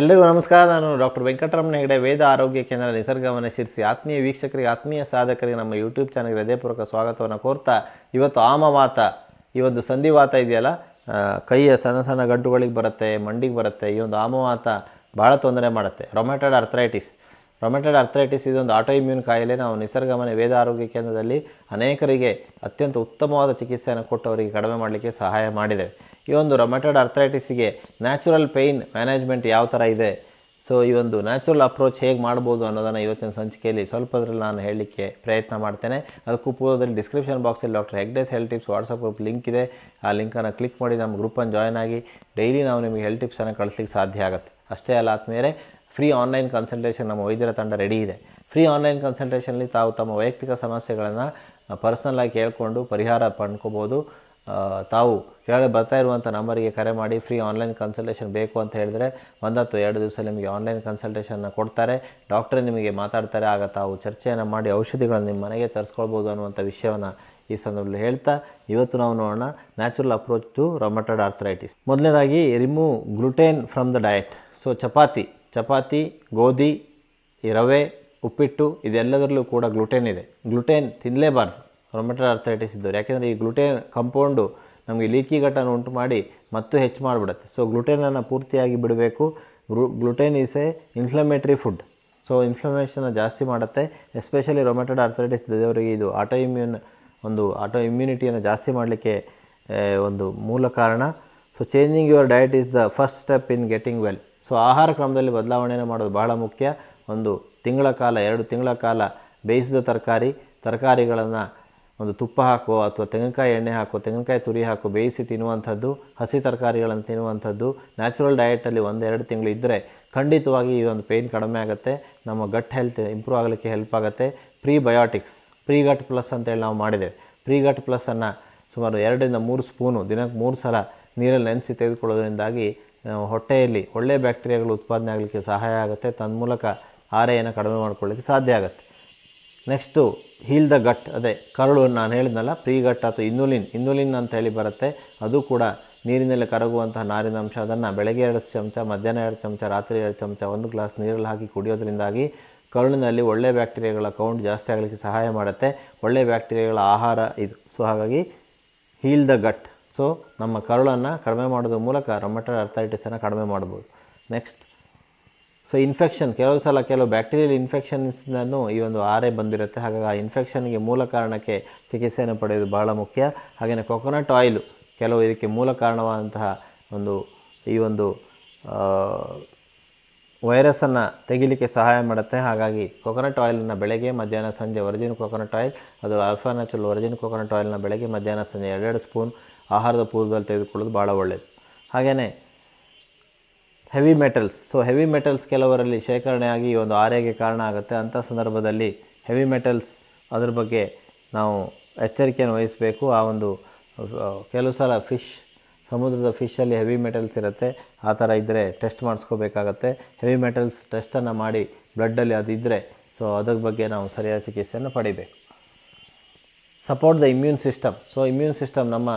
ಎಲ್ಲರಿಗೂ ನಮಸ್ಕಾರ ನಾನು ಡಾಕ್ಟರ್ ವೆಂಕಟರಮಣ ಹೆಗಡೆ ವೇದ ಆರೋಗ್ಯ ಕೇಂದ್ರ ನಿಸರ್ಗವನ್ನು ಶಿರಿಸಿ ಆತ್ಮೀಯ ವೀಕ್ಷಕರಿಗೆ ಆತ್ಮೀಯ ಸಾಧಕರಿಗೆ ನಮ್ಮ ಯೂಟ್ಯೂಬ್ ಚಾನಲ್ಗೆ ಹೃದಯಪೂರ್ವಕ ಸ್ವಾಗತವನ್ನು ಕೋರ್ತಾ ಇವತ್ತು ಆಮವಾತ ಈ ಒಂದು ಸಂಧಿವಾತ ಇದೆಯಲ್ಲ ಕೈಯ ಸಣ್ಣ ಸಣ್ಣ ಗಡ್ಡುಗಳಿಗೆ ಬರುತ್ತೆ ಮಂಡಿಗೆ ಬರುತ್ತೆ ಈ ಒಂದು ಆಮವಾತ ಭಾಳ ತೊಂದರೆ ಮಾಡುತ್ತೆ ರೊಮ್ಯಾಟೆಡ್ ಅರ್ಥ್ರೈಟಿಸ್ ರೊಮೆಟೆಡ್ ಅರ್ಥ್ರೈಟಿಸ್ ಇದೊಂದು ಆಟೋ ಇಮ್ಯೂನ್ ಕಾಯಿಲೆ ನಾವು ನಿಸರ್ಗಮನೆ ವೇದ ಆರೋಗ್ಯ ಕೇಂದ್ರದಲ್ಲಿ ಅನೇಕರಿಗೆ ಅತ್ಯಂತ ಉತ್ತಮವಾದ ಚಿಕಿತ್ಸೆಯನ್ನು ಕೊಟ್ಟು ಅವರಿಗೆ ಕಡಿಮೆ ಮಾಡಲಿಕ್ಕೆ ಸಹಾಯ ಮಾಡಿದೆ ಈ ಒಂದು ರೊಮೆಟೆಡ್ ಅರ್ಥ್ರೈಟಿಸ್ಗೆ ನ್ಯಾಚುರಲ್ ಪೇಯ್ನ್ ಮ್ಯಾನೇಜ್ಮೆಂಟ್ ಯಾವ ಥರ ಇದೆ ಸೊ ಈ ಒಂದು ನ್ಯಾಚುರಲ್ ಅಪ್ರೋಚ್ ಹೇಗೆ ಮಾಡ್ಬೋದು ಅನ್ನೋದನ್ನು ಇವತ್ತಿನ ಸಂಚಿಕೆಯಲ್ಲಿ ಸ್ವಲ್ಪದ್ರಲ್ಲಿ ನಾನು ಹೇಳಲಿಕ್ಕೆ ಪ್ರಯತ್ನ ಮಾಡ್ತೇನೆ ಅದಕ್ಕೂ ಪೂರ್ವದಲ್ಲಿ ಡಿಸ್ಕ್ರಿಪ್ಷನ್ ಬಾಕ್ಸಲ್ಲಿ doctor Hegde's health tips WhatsApp group link ಇದೆ ಆ ಲಿಂಕನ್ನು ಕ್ಲಿಕ್ ಮಾಡಿ ನಮ್ಮ ಗ್ರೂಪನ್ನು ಜಾಯ್ನ್ ಆಗಿ ಡೈಲಿ ನಾವು ನಿಮಗೆ ಹೆಲ್ತ್ ಟಿಪ್ಸನ್ನು ಕಳಿಸ್ಲಿಕ್ಕೆ ಸಾಧ್ಯ ಆಗುತ್ತೆ ಅಷ್ಟೇ ಅಲ್ಲ ಆದಮೇಲೆ ಫ್ರೀ ಆನ್ಲೈನ್ ಕನ್ಸಲ್ಟೇಷನ್ ನಮ್ಮ ವೈದ್ಯರ ತಂಡ ರೆಡಿ ಇದೆ ಫ್ರೀ ಆನ್ಲೈನ್ ಕನ್ಸಲ್ಟೇಷನಲ್ಲಿ ತಾವು ತಮ್ಮ ವೈಯಕ್ತಿಕ ಸಮಸ್ಯೆಗಳನ್ನು ಪರ್ಸ್ನಲ್ಲಾಗಿ ಕೇಳಿಕೊಂಡು ಪರಿಹಾರ ಪಡ್ಕೋಬೋದು ತಾವು ಕೆಳಗೆ ಬರ್ತಾ ಇರುವಂಥ ನಂಬರಿಗೆ ಕರೆ ಮಾಡಿ ಫ್ರೀ ಆನ್ಲೈನ್ ಕನ್ಸಲ್ಟೇಷನ್ ಬೇಕು ಅಂತ ಹೇಳಿದ್ರೆ ಒಂದು ಎರಡು ದಿವಸ ನಿಮಗೆ ಆನ್ಲೈನ್ ಕನ್ಸಲ್ಟೇಷನ್ನ ಕೊಡ್ತಾರೆ ಡಾಕ್ಟರ್ ನಿಮಗೆ ಮಾತಾಡ್ತಾರೆ ಆಗ ತಾವು ಚರ್ಚೆಯನ್ನು ಮಾಡಿ ಔಷಧಿಗಳನ್ನು ನಿಮ್ಮ ಮನೆಗೆ ತರಿಸ್ಕೊಳ್ಬೋದು ಅನ್ನುವಂಥ ವಿಷಯವನ್ನು ಈ ಸಂದರ್ಭದಲ್ಲಿ ಹೇಳ್ತಾ ಇವತ್ತು ನಾವು ನೋಡೋಣ natural approach to rheumatoid arthritis ಮೊದಲನೇದಾಗಿ remove gluten from the diet so ಚಪಾತಿ ಚಪಾತಿ ಗೋಧಿ ಈ ರವೆ ಉಪ್ಪಿಟ್ಟು ಇದೆಲ್ಲದರಲ್ಲೂ ಕೂಡ ಗ್ಲುಟೇನ್ ಇದೆ ಗ್ಲುಟೇನ್ ತಿನ್ನಲೇಬಾರ್ದು ರೊಮೆಟರ್ ಅರ್ಥೈಟಿಸ್ ಇದ್ದವ್ರು ಯಾಕೆಂದರೆ ಈ ಗ್ಲುಟೇನ್ ಕಂಪೌಂಡು ನಮಗೆ ಲೀಕಿ ಘಟನ ಉಂಟು ಮಾಡಿ ಮತ್ತು ಹೆಚ್ಚು ಮಾಡಿಬಿಡುತ್ತೆ ಸೊ ಗ್ಲುಟೇನನ್ನು ಪೂರ್ತಿಯಾಗಿ ಬಿಡಬೇಕು gluten gluten is a inflammatory food so ಇನ್ಫ್ಲಮೇಷನ್ನ ಜಾಸ್ತಿ ಮಾಡುತ್ತೆ ಎಸ್ಪೆಷಲಿ ರೊಮೆಟೆಡ್ ಅರ್ಥರೈಟಿಸ್ ಇದ್ದವರಿಗೆ ಇದು ಆಟೋ ಇಮ್ಯೂನ್ ಒಂದು ಆಟೋ ಇಮ್ಯುನಿಟಿಯನ್ನು ಜಾಸ್ತಿ ಮಾಡಲಿಕ್ಕೆ ಒಂದು ಮೂಲ ಕಾರಣ so changing your diet is the first step in getting well so ಆಹಾರ ಕ್ರಮದಲ್ಲಿ ಬದಲಾವಣೆಯನ್ನು ಮಾಡೋದು ಬಹಳ ಮುಖ್ಯ ಒಂದು ತಿಂಗಳ ಕಾಲ ಎರಡು ತಿಂಗಳ ಕಾಲ ಬೇಯಿಸಿದ ತರಕಾರಿ ತರಕಾರಿಗಳನ್ನು ಒಂದು ತುಪ್ಪ ಹಾಕೋ ಅಥವಾ ತೆಂಗಿನಕಾಯಿ ಎಣ್ಣೆ ಹಾಕೋ ತೆಂಗಿನಕಾಯಿ ತುರಿ ಹಾಕೋ ಬೇಯಿಸಿ ತಿನ್ನುವಂಥದ್ದು ಹಸಿ ತರಕಾರಿಗಳನ್ನು ತಿನ್ನುವಂಥದ್ದು ನ್ಯಾಚುರಲ್ ಒಂದು ಎರಡು ತಿಂಗಳು ಇದ್ದರೆ ಖಂಡಿತವಾಗಿ ಇದೊಂದು ಪೇಯ್ನ್ ಕಡಿಮೆ ಆಗುತ್ತೆ ನಮ್ಮ ಗಟ್ ಹೆಲ್ತ್ ಇಂಪ್ರೂವ್ ಆಗಲಿಕ್ಕೆ ಹೆಲ್ಪ್ ಆಗುತ್ತೆ ಬಯೋಟಿಕ್ಸ್ ಪ್ರೀ ಗಟ್ ಪ್ಲಸ್ ಅಂತೇಳಿ ನಾವು ಮಾಡಿದ್ದೇವೆ ಪ್ರೀ ಗಟ್ ಪ್ಲಸ್ಸನ್ನು ಸುಮಾರು ಎರಡರಿಂದ ಮೂರು ಸ್ಪೂನು ದಿನಕ್ಕೆ ಮೂರು ಸಲ ನೀರಲ್ಲಿ ನೆನೆಸಿ ತೆಗೆದುಕೊಳ್ಳೋದ್ರಿಂದಾಗಿ ಹೊಟ್ಟೆಯಲ್ಲಿ ಒಳ್ಳೆಯ ಬ್ಯಾಕ್ಟೀರಿಯಾಗಳು ಉತ್ಪಾದನೆ ಆಗಲಿಕ್ಕೆ ಸಹಾಯ ಆಗುತ್ತೆ ತನ್ಮೂಲಕ ಆರೆಯನ್ನು ಕಡಿಮೆ ಮಾಡ್ಕೊಳ್ಳಿಕ್ಕೆ ಸಾಧ್ಯ ಆಗುತ್ತೆ ನೆಕ್ಸ್ಟು ಹೀಲ್ ದ ಗಟ್ ಅದೇ ಕರಳು ನಾನು ಹೇಳಿದ್ನಲ್ಲ ಪ್ರೀ ಗಟ್ ಅಥವಾ ಇನ್ನುಲಿನ್ ಇನ್ನುಲಿನ್ ಅಂತ ಹೇಳಿ ಬರುತ್ತೆ ಅದು ಕೂಡ ನೀರಿನಲ್ಲಿ ಕರಗುವಂತಹ ನಾರಿನ ಅಂಶ ಅದನ್ನು ಬೆಳಗ್ಗೆ ಎರಡು ಚಮಚ ಮಧ್ಯಾಹ್ನ ಎರಡು ಚಮಚ ರಾತ್ರಿ ಎರಡು ಚಮಚ ಒಂದು ಗ್ಲಾಸ್ ನೀರಲ್ಲಿ ಹಾಕಿ ಕುಡಿಯೋದ್ರಿಂದಾಗಿ ಕರುಳಿನಲ್ಲಿ ಒಳ್ಳೆ ಬ್ಯಾಕ್ಟೀರಿಯಾಗಳ ಕೌಂಟ್ ಜಾಸ್ತಿ ಆಗಲಿಕ್ಕೆ ಸಹಾಯ ಮಾಡುತ್ತೆ ಒಳ್ಳೆ ಬ್ಯಾಕ್ಟೀರಿಯಾಗಳ ಆಹಾರ ಇದು ಸೊ ಹಾಗಾಗಿ ಹೀಲ್ ದ ಗಟ್ ಸೊ ನಮ್ಮ ಕರುಳನ್ನು ಕಡಿಮೆ ಮಾಡೋದ್ರ ಮೂಲಕ ರೊಮಟರ್ ಅರ್ಥೈಟಿಸನ್ನು ಕಡಿಮೆ ಮಾಡ್ಬೋದು ನೆಕ್ಸ್ಟ್ ಸೊ ಇನ್ಫೆಕ್ಷನ್ ಕೆಲವು ಸಲ ಕೆಲವು ಬ್ಯಾಕ್ಟೀರಿಯಲ್ ಇನ್ಫೆಕ್ಷನ್ಸ್ನೂ ಈ ಒಂದು ಆರೆ ಬಂದಿರುತ್ತೆ ಹಾಗಾಗಿ ಆ ಇನ್ಫೆಕ್ಷನ್ಗೆ ಮೂಲ ಕಾರಣಕ್ಕೆ ಚಿಕಿತ್ಸೆಯನ್ನು ಪಡೆಯೋದು ಬಹಳ ಮುಖ್ಯ ಹಾಗೆಯೇ ಕೊಕೊನಟ್ ಆಯಿಲು ಕೆಲವು ಇದಕ್ಕೆ ಮೂಲ ಕಾರಣವಾದಂತಹ ಒಂದು ಈ ಒಂದು ವೈರಸನ್ನು ತೆಗಿಲಿಕ್ಕೆ ಸಹಾಯ ಮಾಡುತ್ತೆ ಹಾಗಾಗಿ ಕೊಕೊನಟ್ ಆಯಿಲನ್ನು ಬೆಳಗ್ಗೆ ಮಧ್ಯಾಹ್ನ ಸಂಜೆ ಒರಿಜಿನ್ ಕೊಕೊನಟ್ ಆಯಿಲ್ ಅದು ಆಲ್ಫಾ ನ್ಯಾಚುರಲ್ ಒರಿಜಿನ್ ಕೊಕೊನಟ್ ಆಯಿಲ್ನ ಬೆಳಗ್ಗೆ ಮಧ್ಯಾಹ್ನ ಸಂಜೆ ಎರಡೆರಡು ಸ್ಪೂನ್ ಆಹಾರದ ಪೂರ್ವದಲ್ಲಿ ತೆಗೆದುಕೊಳ್ಳೋದು ಭಾಳ ಒಳ್ಳೆಯದು ಹಾಗೆಯೇ heavy metals so heavy metals ಕೆಲವರಲ್ಲಿ ಶೇಖರಣೆಯಾಗಿ ಒಂದು ಆರೆಗೆ ಕಾರಣ ಆಗುತ್ತೆ ಅಂಥ ಸಂದರ್ಭದಲ್ಲಿ ಹೆವಿ ಮೆಟಲ್ಸ್ ಅದ್ರ ಬಗ್ಗೆ ನಾವು ಎಚ್ಚರಿಕೆಯನ್ನು ವಹಿಸಬೇಕು ಆ ಒಂದು ಕೆಲವು ಸಲ ಫಿಶ್ ಸಮುದ್ರದ ಫಿಶಲ್ಲಿ ಹೆವಿ ಮೆಟಲ್ಸ್ ಇರುತ್ತೆ ಆ ಥರ ಇದ್ದರೆ ಟೆಸ್ಟ್ ಮಾಡಿಸ್ಕೋಬೇಕಾಗತ್ತೆ ಹೆವಿ ಮೆಟಲ್ಸ್ ಟೆಸ್ಟನ್ನು ಮಾಡಿ ಬ್ಲಡ್ಡಲ್ಲಿ ಅದಿದ್ದರೆ ಸೊ ಅದ್ರ ಬಗ್ಗೆ ನಾವು ಸರಿಯಾದ ಚಿಕಿತ್ಸೆಯನ್ನು ಪಡಿಬೇಕು support the immune system so immune system ನಮ್ಮ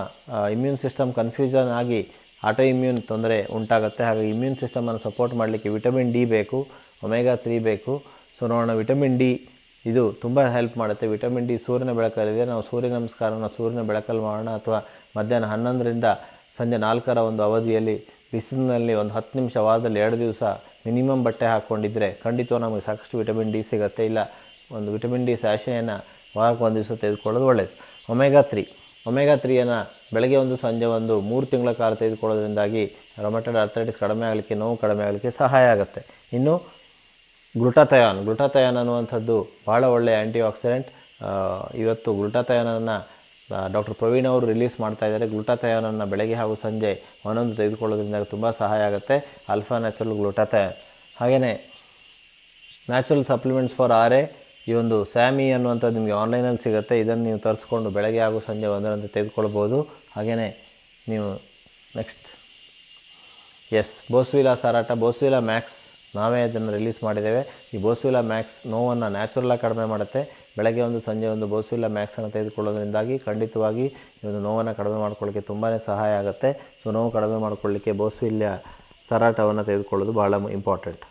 ಇಮ್ಯೂನ್ ಸಿಸ್ಟಮ್ ಕನ್ಫ್ಯೂಷನ್ ಆಗಿ ಆಟೋ ಇಮ್ಯೂನ್ ತೊಂದರೆ ಉಂಟಾಗುತ್ತೆ ಹಾಗಾಗಿ ಇಮ್ಯೂನ್ ಸಿಸ್ಟಮನ್ನು ಸಪೋರ್ಟ್ ಮಾಡಲಿಕ್ಕೆ ವಿಟಮಿನ್ ಡಿ ಬೇಕು ಒಮೆಗಾ ತ್ರೀ ಬೇಕು ಸೊ ನೋಡೋಣ ವಿಟಮಿನ್ ಡಿ ಇದು ತುಂಬ ಹೆಲ್ಪ್ ಮಾಡುತ್ತೆ ವಿಟಮಿನ್ ಡಿ ಸೂರ್ಯನ ಬೆಳಕಲ್ಲಿದೆ ನಾವು ಸೂರ್ಯ ನಮಸ್ಕಾರನ ಸೂರ್ಯನ ಬೆಳಕಲ್ಲಿ ಮಾಡೋಣ ಅಥವಾ ಮಧ್ಯಾಹ್ನ ಹನ್ನೊಂದರಿಂದ ಸಂಜೆ ನಾಲ್ಕರ ಒಂದು ಅವಧಿಯಲ್ಲಿ ಬಿಸಿಲಿನಲ್ಲಿ ಒಂದು ಹತ್ತು ನಿಮಿಷ ವಾರದಲ್ಲಿ ಎರಡು ದಿವಸ ಮಿನಿಮಮ್ ಬಟ್ಟೆ ಹಾಕ್ಕೊಂಡಿದ್ದರೆ ಖಂಡಿತ ನಮಗೆ ಸಾಕಷ್ಟು ವಿಟಮಿನ್ ಡಿ ಸಿಗುತ್ತೆ ಇಲ್ಲ ಒಂದು ವಿಟಮಿನ್ ಡಿ ಸ್ಯಾಶೆಯನ್ನು ವಾರಕ್ಕೆ ಒಂದು ದಿವಸ ತೆಗೆದುಕೊಳ್ಳೋದು ಒಳ್ಳೆಯದು ಒಮೆಗಾ ತ್ರೀ ಒಮೆಗಾ ತ್ರೀಯನ್ನು ಬೆಳಗ್ಗೆ ಒಂದು ಸಂಜೆ ಒಂದು ಮೂರು ತಿಂಗಳ ಕಾಲ ತೆಗೆದುಕೊಳ್ಳೋದ್ರಿಂದಾಗಿ ರೊಮೆಟೆಡ್ ಅರ್ಥರೈಟಿಸ್ ಕಡಿಮೆ ಆಗಲಿಕ್ಕೆ ನೋವು ಕಡಿಮೆ ಆಗಲಿಕ್ಕೆ ಸಹಾಯ ಆಗುತ್ತೆ ಇನ್ನು ಗ್ಲುಟಾಥಯಾನ್ ಗ್ಲುಟಾಥಯಾನ್ ಅನ್ನುವಂಥದ್ದು ಭಾಳ ಒಳ್ಳೆಯ ಆ್ಯಂಟಿ ಆಕ್ಸಿಡೆಂಟ್ ಇವತ್ತು ಗ್ಲುಟಾಥಯಾನನ್ನು ಡಾಕ್ಟರ್ ಪ್ರವೀಣ್ ಅವರು ರಿಲೀಸ್ ಮಾಡ್ತಾ ಇದ್ದಾರೆ ಗ್ಲುಟಾಥಯಾನನ್ನು ಬೆಳಗ್ಗೆ ಹಾಗೂ ಸಂಜೆ ಒಂದೊಂದು ತೆಗೆದುಕೊಳ್ಳೋದ್ರಿಂದ ತುಂಬ ಸಹಾಯ ಆಗುತ್ತೆ ಅಲ್ಫಾ ನ್ಯಾಚುರಲ್ ಗ್ಲುಟಾಥಯಾನ್ ಹಾಗೆಯೇ natural supplements for R A ಈ ಒಂದು ಸ್ಯಾಮಿ ಅನ್ನುವಂಥದ್ದು ನಿಮಗೆ ಆನ್ಲೈನಲ್ಲಿ ಸಿಗುತ್ತೆ ಇದನ್ನು ನೀವು ತರಿಸ್ಕೊಂಡು ಬೆಳಗ್ಗೆ ಹಾಗೂ ಸಂಜೆ ಒಂದರಂತೆ ತೆಗೆದುಕೊಳ್ಬೋದು ಹಾಗೆಯೇ ನೀವು next is boswellia serrata boswellia max ನಾವೇ ಅದನ್ನು ರಿಲೀಸ್ ಮಾಡಿದ್ದೇವೆ ಈ ಬೋಸ್ವಿಲಾ ಮ್ಯಾಕ್ಸ್ ನೋವನ್ನು ನ್ಯಾಚುರಲಾಗಿ ಕಡಿಮೆ ಮಾಡುತ್ತೆ ಬೆಳಗ್ಗೆ ಒಂದು ಸಂಜೆ ಒಂದು ಬೋಸ್ವಿಲಾ ಮ್ಯಾಕ್ಸನ್ನು ತೆಗೆದುಕೊಳ್ಳೋದ್ರಿಂದಾಗಿ ಖಂಡಿತವಾಗಿ ಈ ಒಂದು ನೋವನ್ನು ಕಡಿಮೆ ಮಾಡ್ಕೊಳ್ಳಿಕ್ಕೆ ತುಂಬಾ ಸಹಾಯ ಆಗುತ್ತೆ ಸೊ ನೋವು ಕಡಿಮೆ ಮಾಡಿಕೊಳ್ಳಿಕ್ಕೆ ಬೋಸ್ವಿಲ್ಯ ಸರಾಟವನ್ನು ತೆಗೆದುಕೊಳ್ಳೋದು ಭಾಳ ಇಂಪಾರ್ಟೆಂಟ್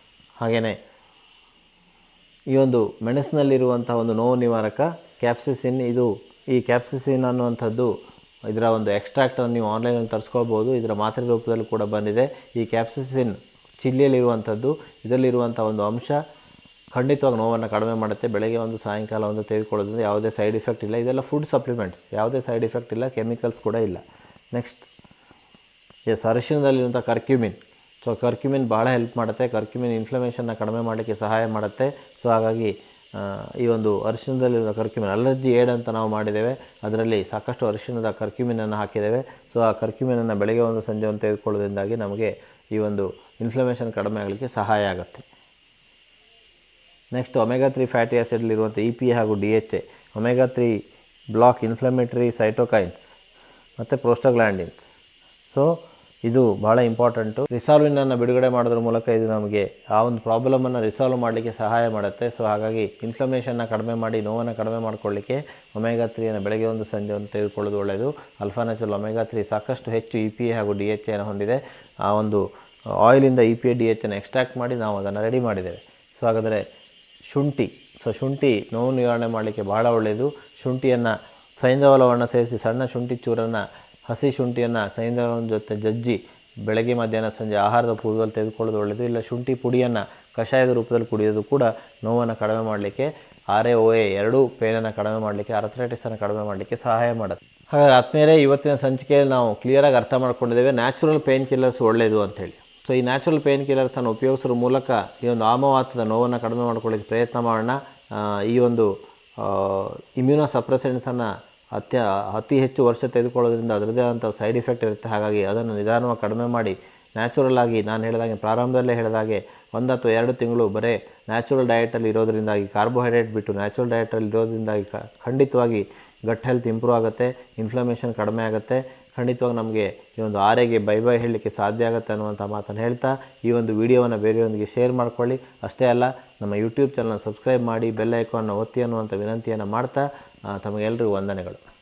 ಹಾಗೆಯೇ ಈ ಒಂದು ಮೆಣಸಿನಲ್ಲಿರುವಂಥ ಒಂದು ನೋವು ನಿವಾರಕ ಕ್ಯಾಪ್ಸಿಸಿನ್ ಇದು ಈ ಕ್ಯಾಪ್ಸಿಸಿನ್ ಅನ್ನುವಂಥದ್ದು ಇದರ ಒಂದು ಎಕ್ಸ್ಟ್ರಾಕ್ಟನ್ನು ನೀವು ಆನ್ಲೈನಲ್ಲಿ ತರಿಸ್ಕೋಬೋದು ಇದರ ಮಾತ್ರೆ ರೂಪದಲ್ಲಿ ಕೂಡ ಬಂದಿದೆ ಈ ಕ್ಯಾಪ್ಸಿಸಿನ್ ಚಿಲ್ಲಿಯಲ್ಲಿರುವಂಥದ್ದು ಇದರಲ್ಲಿರುವಂಥ ಒಂದು ಅಂಶ ಖಂಡಿತವಾಗಿ ನೋವನ್ನು ಕಡಿಮೆ ಮಾಡುತ್ತೆ ಬೆಳಗ್ಗೆ ಒಂದು ಸಾಯಂಕಾಲ ಒಂದು ತೆಗೆದುಕೊಳ್ಳೋದ್ರಿಂದ ಯಾವುದೇ ಸೈಡ್ ಇಫೆಕ್ಟ್ ಇಲ್ಲ ಇದೆಲ್ಲ ಫುಡ್ ಸಪ್ಲಿಮೆಂಟ್ಸ್ ಯಾವುದೇ ಸೈಡ್ ಇಫೆಕ್ಟ್ ಇಲ್ಲ ಕೆಮಿಕಲ್ಸ್ ಕೂಡ ಇಲ್ಲ ನೆಕ್ಸ್ಟ್ ಎಸ್ ಅರಿಶಿಣದಲ್ಲಿರುವಂಥ ಕರ್ಕ್ಯೂಮಿನ್ ಸೊ ಕರ್ಕ್ಯುಮಿನ್ ಭಾಳ ಹೆಲ್ಪ್ ಮಾಡುತ್ತೆ ಕರ್ಕ್ಯುಮಿನ್ ಇನ್ಫ್ಲಮೇಷನ್ನ ಕಡಿಮೆ ಮಾಡೋಕ್ಕೆ ಸಹಾಯ ಮಾಡುತ್ತೆ ಸೊ ಹಾಗಾಗಿ ಈ ಒಂದು ಅರಿಶಿಣದಲ್ಲಿರುವ ಕರ್ಕ್ಯುಮಿನ್ ಅಲರ್ಜಿ ಏಡ್ ಅಂತ ನಾವು ಮಾಡಿದ್ದೇವೆ ಅದರಲ್ಲಿ ಸಾಕಷ್ಟು ಅರಿಶಿಣದ ಕರ್ಕ್ಯುಮಿನನ್ನು ಹಾಕಿದ್ದೇವೆ ಸೊ ಆ ಕರ್ಕ್ಯುಮಿನನ್ನು ಬೆಳಗ್ಗೆ ಒಂದು ಸಂಜೆ ಒಂದು ತೆಗೆದುಕೊಳ್ಳೋದ್ರಿಂದಾಗಿ ನಮಗೆ ಈ ಒಂದು ಇನ್ಫ್ಲಮೇಷನ್ ಕಡಿಮೆ ಆಗಲಿಕ್ಕೆ ಸಹಾಯ ಆಗುತ್ತೆ ನೆಕ್ಸ್ಟ್ ಒಮೆಗಾ ತ್ರೀ ಫ್ಯಾಟಿ ಆ್ಯಸಿಡ್ಲಿರುವಂಥ ಇ ಪಿ ಹಾಗೂ D H A omega three block inflammatory cytokines ಮತ್ತು ಪ್ರೋಸ್ಟೋಗ್ಲ್ಯಾಂಡಿನ್ಸ್ ಸೊ ಇದು ಬಹಳ ಇಂಪಾರ್ಟೆಂಟು ರಿಸಾಲ್ವಿನನ್ನು ಬಿಡುಗಡೆ ಮಾಡೋದ್ರ ಮೂಲಕ ಇದು ನಮಗೆ ಆ ಒಂದು ಪ್ರಾಬ್ಲಮನ್ನು ರಿಸಾಲ್ವ್ ಮಾಡಲಿಕ್ಕೆ ಸಹಾಯ ಮಾಡುತ್ತೆ ಸೊ ಹಾಗಾಗಿ ಇನ್ಫ್ಲಮೇಷನ್ನ ಕಡಿಮೆ ಮಾಡಿ ನೋವನ್ನು ಕಡಿಮೆ ಮಾಡಿಕೊಳ್ಳಿಕ್ಕೆ ಒಮೆಗಾ ತ್ರೀಯನ್ನು ಬೆಳಗ್ಗೆ ಒಂದು ಸಂಜೆ ಒಂದು ತೆಗೆದುಕೊಳ್ಳೋದು ಒಳ್ಳೆಯದು ನ್ಯಾಚುರಲ್ ಒಮೆಗಾ ತ್ರೀ ಸಾಕಷ್ಟು ಹೆಚ್ಚು ಇ ಪಿ ಎ ಹಾಗೂ ಡಿ ಎಚ್ ಎನ್ನು ಹೊಂದಿದೆ ಆ ಒಂದು ಆಯಿಲಿಂದ E P A D H ಅನ್ನು ಎಕ್ಸ್ಟ್ರಾಕ್ಟ್ ಮಾಡಿ ನಾವು ಅದನ್ನು ರೆಡಿ ಮಾಡಿದ್ದೇವೆ ಸೊ ಹಾಗಾದರೆ ಶುಂಠಿ ಸೊ ಶುಂಠಿ ನೋವು ನಿವಾರಣೆ ಮಾಡಲಿಕ್ಕೆ ಭಾಳ ಒಳ್ಳೆಯದು ಶುಂಠಿಯನ್ನು ಸೈಂಧವಲವನ್ನು ಸೇರಿಸಿ ಸಣ್ಣ ಶುಂಠಿ ಚೂರನ್ನು ಹಸಿ ಶುಂಠಿಯನ್ನು ಸೈಂಧವನ ಜೊತೆ ಜಜ್ಜಿ ಬೆಳಗ್ಗೆ ಮಧ್ಯಾಹ್ನ ಸಂಜೆ ಆಹಾರದ ಪೂರ್ವದಲ್ಲಿ ತೆಗೆದುಕೊಳ್ಳೋದು ಒಳ್ಳೆಯದು ಇಲ್ಲ ಶುಂಠಿ ಪುಡಿಯನ್ನು ಕಷಾಯದ ರೂಪದಲ್ಲಿ ಕುಡಿಯೋದು ಕೂಡ ನೋವನ್ನು ಕಡಿಮೆ ಮಾಡಲಿಕ್ಕೆ ಆರ್ ಎ ಒ ಎ ಎರಡೂ ಪೇನನ್ನು ಕಡಿಮೆ ಮಾಡಲಿಕ್ಕೆ ಅರ್ಥರೈಟಿಸನ್ನು ಕಡಿಮೆ ಮಾಡಲಿಕ್ಕೆ ಸಹಾಯ ಮಾಡುತ್ತೆ ಹಾಗಾಗಿ ಆತ್ಮೇಲೆ ಇವತ್ತಿನ ಸಂಚಿಕೆಯಲ್ಲಿ ನಾವು ಕ್ಲಿಯರಾಗಿ ಅರ್ಥ ಮಾಡ್ಕೊಂಡಿದ್ದೇವೆ ನ್ಯಾಚುರಲ್ ಪೇನ್ ಕಿಲ್ಲರ್ಸ್ ಒಳ್ಳೆಯದು ಅಂಥೇಳಿ ಸೊ ಈ ನ್ಯಾಚುರಲ್ ಪೇನ್ ಕಿಲ್ಲರ್ಸನ್ನು ಉಪಯೋಗಿಸೋ ಮೂಲಕ ಈ ಒಂದು ಆಮವಾತದ ನೋವನ್ನು ಕಡಿಮೆ ಮಾಡ್ಕೊಳ್ಳಿಕ್ಕೆ ಪ್ರಯತ್ನ ಮಾಡೋಣ ಈ ಒಂದು ಇಮ್ಯೂನೋ ಸಪ್ರೆಸೆಂಟ್ಸನ್ನು ಅತ್ಯ ಅತಿ ಹೆಚ್ಚು ವರ್ಷ ತೆಗೆದುಕೊಳ್ಳೋದ್ರಿಂದ ಅದರದೇ ಆದಂಥ ಸೈಡ್ ಎಫೆಕ್ಟ್ ಇರುತ್ತೆ ಹಾಗಾಗಿ ಅದನ್ನು ನಿಧಾನವಾಗಿ ಕಡಿಮೆ ಮಾಡಿ ನ್ಯಾಚುರಲ್ ಆಗಿ ನಾನು ಹೇಳಿದಾಗೆ ಪ್ರಾರಂಭದಲ್ಲೇ ಹೇಳಿದಾಗೆ ಒಂದು ಅಥವಾ ಎರಡು ತಿಂಗಳು ಬರೇ ನ್ಯಾಚುರಲ್ ಡಯಟಲ್ಲಿ ಇರೋದರಿಂದಾಗಿ ಕಾರ್ಬೋಹೈಡ್ರೇಟ್ ಬಿಟ್ಟು ನ್ಯಾಚುರಲ್ ಡಯಟಲ್ಲಿ ಇರೋದರಿಂದಾಗಿ ಖಂಡಿತವಾಗಿ ಗಟ್ ಹೆಲ್ತ್ ಇಂಪ್ರೂವ್ ಆಗುತ್ತೆ ಇನ್ಫ್ಲಮೇಷನ್ ಕಡಿಮೆ ಆಗುತ್ತೆ ಖಂಡಿತವಾಗಿ ನಮಗೆ ಈ ಒಂದು ಆರೆಗೆ ಬೈ ಬೈ ಹೇಳಲಿಕ್ಕೆ ಸಾಧ್ಯ ಆಗುತ್ತೆ ಅನ್ನುವಂಥ ಮಾತನ್ನು ಹೇಳ್ತಾ ಈ ಒಂದು ವಿಡಿಯೋವನ್ನು ಬೇರೆಯವರಿಗೆ ಶೇರ್ ಮಾಡ್ಕೊಳ್ಳಿ ಅಷ್ಟೇ ಅಲ್ಲ ನಮ್ಮ ಯೂಟ್ಯೂಬ್ ಚಾನಲ್ನ ಸಬ್ಸ್ಕ್ರೈಬ್ ಮಾಡಿ ಬೆಲ್ ಒತ್ತಿ ಅನ್ನುವಂಥ ವಿನಂತಿಯನ್ನು ಮಾಡ್ತಾ ತಮಗೆಲ್ಲರಿಗೂ ವಂದನೆಗಳು